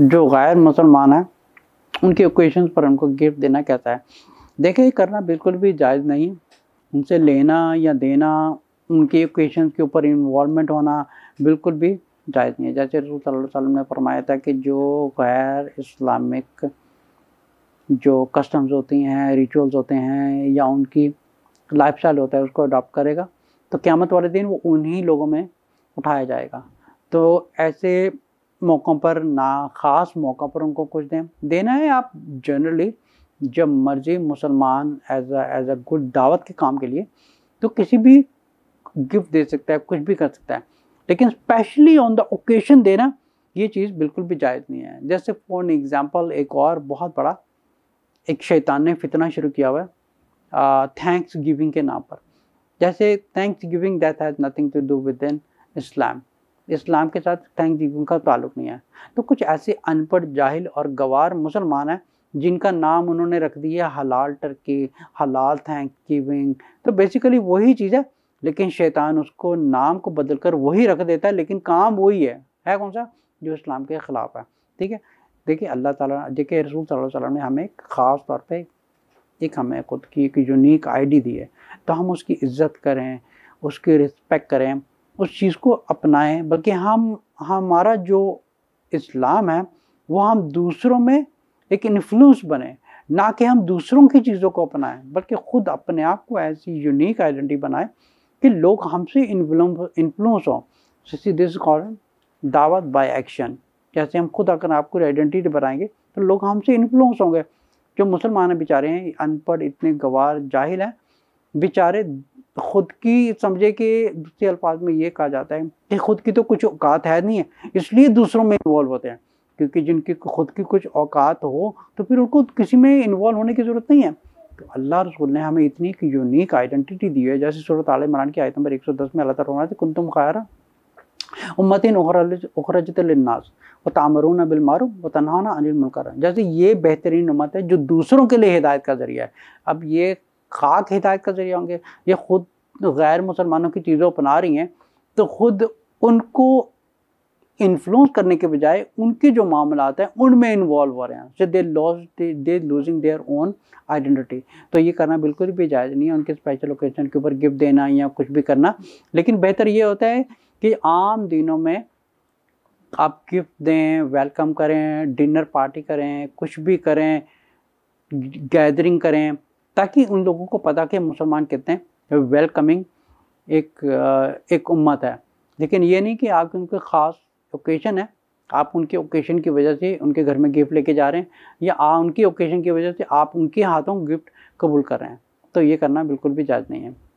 जो गैर मुसलमान हैं उनके ओकेशन पर उनको गिफ्ट देना कहता है देखें ये करना बिल्कुल भी जायज़ नहीं उनसे लेना या देना उनके ओकेशन के ऊपर इन्वॉलमेंट होना बिल्कुल भी जायज़ नहीं है जैसे रसूल वसल्लम ने फरमाया था कि जो गैर इस्लामिक जो कस्टम्स होती हैं रिचुअल्स होते हैं या उनकी लाइफ स्टाइल होता है उसको अडॉप्ट करेगा तो क़्यामत वाले दिन वो उन्हीं लोगों में उठाया जाएगा तो ऐसे मौक़ों पर ना ख़ास मौक़ों पर उनको कुछ दें देना है आप जनरली जब मर्ज़ी मुसलमान एज एज अ गुड दावत के काम के लिए तो किसी भी गिफ्ट दे सकता है कुछ भी कर सकता है लेकिन स्पेशली ऑन द ओकेशन देना ये चीज़ बिल्कुल भी जायज़ नहीं है जैसे फॉर एग्ज़ाम्पल एक और बहुत बड़ा एक शैतान ने फितना शुरू किया हुआ है थैंक्स गिविंग के नाम पर जैसे thanksgiving that has nothing to do with in Islam इस्लाम के साथ थैंक दीपिंग का ताल्लुक नहीं है तो कुछ ऐसे अनपढ़ जाहिल और गवार मुसलमान हैं जिनका नाम उन्होंने रख दिया हलाल टर्की हलाल थैंक गिविंग तो बेसिकली वही चीज़ है लेकिन शैतान उसको नाम को बदल कर वही रख देता है लेकिन काम वही है है कौन सा जो इस्लाम के ख़िलाफ़ है ठीक है देखिए अल्लाह ताला देखिए रसूल सल्लल्लाहु ने हमें ख़ास तौर पे एक हमें खुद की एक यूनिक आईडी दी है तो हम उसकी इज़्ज़त करें उसकी रिस्पेक्ट करें उस चीज़ को अपनाएं बल्कि हम हमारा जो इस्लाम है वो हम दूसरों में एक इन्फ्लुएंस बने ना कि हम दूसरों की चीज़ों को अपनाएं बल्कि खुद अपने आप को ऐसी यूनिक आइडेंटिटी बनाएं कि लोग हमसे इन्फ्लुएंस हों सी दिस कॉल दावत बाय एक्शन जैसे हम खुद अगर आपको आइडेंटिटी बनाएंगे तो लोग हमसे इन्फ्लुएंस होंगे जो मुसलमान बेचारे हैं अनपढ़ इतने गवार जाहिल हैं बेचारे खुद की समझे कि दूसरे अल्फाज में ये कहा जाता है कि खुद की तो कुछ औकात है नहीं है इसलिए दूसरों में इन्वॉल्व होते हैं क्योंकि जिनकी खुद की कुछ औकात हो तो फिर उनको किसी में इन्वॉल्व होने की ज़रूरत नहीं है तो अल्लाह रसूल ने हमें इतनी एक यूनिक आइडेंटिटी दी है जैसे सूरत आल इमरान की आयत नंबर 110 में अल्लाह तुम कुन तुम खैर उम्मतिन उखरजतनास व तामरून बिलमारूफ व तनहाना अनिल मुनकर जैसे ये बेहतरीन उम्मत है जो दूसरों के लिए हिदायत का ज़रिया है अब ये खाक हिदायत का जरिया होंगे ये ख़ुद गैर मुसलमानों की चीज़ों अपना रही हैं तो ख़ुद उनको इन्फ्लुएंस करने के बजाय उनके जो मामला हैं उनमें इन्वॉल्व हो रहे हैं जो they lose they losing their own identity तो ये करना बिल्कुल भी जायज़ नहीं है उनके स्पेशल ओकेजन के ऊपर गिफ्ट देना या कुछ भी करना लेकिन बेहतर ये होता है कि आम दिनों में आप गिफ्ट दें वेलकम करें डिनर पार्टी करें कुछ भी करें गैदरिंग करें ताकि उन लोगों को पता कि मुसलमान कितने वेलकमिंग एक एक उम्मत है लेकिन ये नहीं कि आप उनके ख़ास ओकेशन है आप उनके ओकेशन की वजह से उनके घर में गिफ्ट लेके जा रहे हैं या आ उनकी ओकेशन की वजह से आप उनके हाथों गिफ्ट कबूल कर रहे हैं तो ये करना बिल्कुल भी जायज़ नहीं है